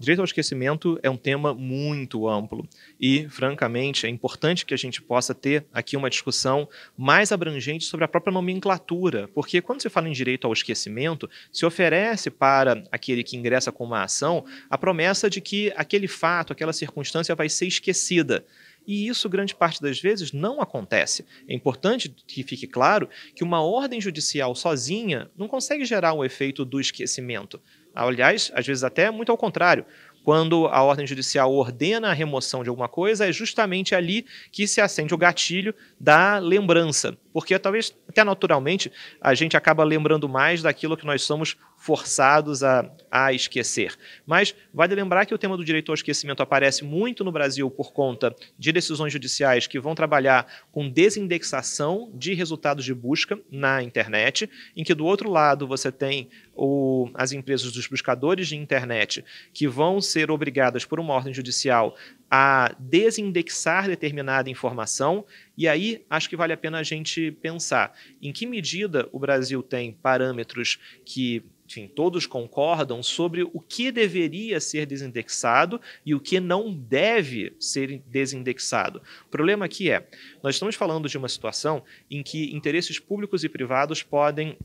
Direito ao esquecimento é um tema muito amplo e, francamente, é importante que a gente possa ter aqui uma discussão mais abrangente sobre a própria nomenclatura, porque quando se fala em direito ao esquecimento, se oferece para aquele que ingressa com uma ação a promessa de que aquele fato, aquela circunstância vai ser esquecida. E isso, grande parte das vezes, não acontece. É importante que fique claro que uma ordem judicial sozinha não consegue gerar o um efeito do esquecimento. Aliás, às vezes até muito ao contrário quando a ordem judicial ordena a remoção de alguma coisa, é justamente ali que se acende o gatilho da lembrança porque talvez até naturalmente a gente acaba lembrando mais daquilo que nós somos forçados a, a esquecer. Mas vale lembrar que o tema do direito ao esquecimento aparece muito no Brasil por conta de decisões judiciais que vão trabalhar com desindexação de resultados de busca na internet, em que do outro lado você tem o, as empresas dos buscadores de internet que vão ser obrigadas por uma ordem judicial a desindexar determinada informação. E aí acho que vale a pena a gente pensar em que medida o Brasil tem parâmetros que enfim, todos concordam sobre o que deveria ser desindexado e o que não deve ser desindexado. O problema aqui é, nós estamos falando de uma situação em que interesses públicos e privados podem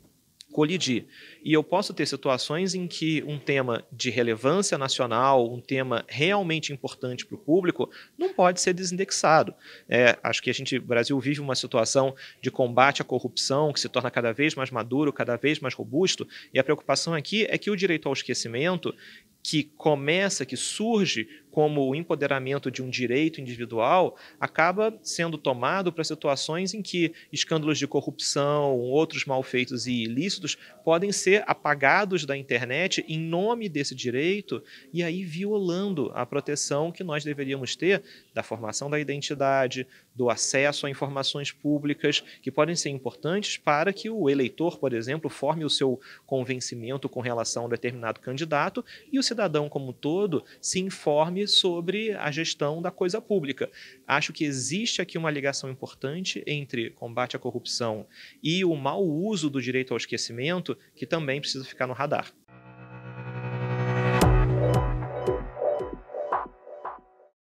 colidir. E eu posso ter situações em que um tema de relevância nacional, um tema realmente importante para o público, não pode ser desindexado. É, acho que a gente, o Brasil vive uma situação de combate à corrupção que se torna cada vez mais maduro, cada vez mais robusto, e a preocupação aqui é que o direito ao esquecimento que começa, que surge como o empoderamento de um direito individual, acaba sendo tomado para situações em que escândalos de corrupção, outros malfeitos e ilícitos podem ser apagados da internet em nome desse direito e aí violando a proteção que nós deveríamos ter da formação da identidade, do acesso a informações públicas que podem ser importantes para que o eleitor, por exemplo, forme o seu convencimento com relação a um determinado candidato e o cidadão cidadão como um todo se informe sobre a gestão da coisa pública. Acho que existe aqui uma ligação importante entre combate à corrupção e o mau uso do direito ao esquecimento, que também precisa ficar no radar.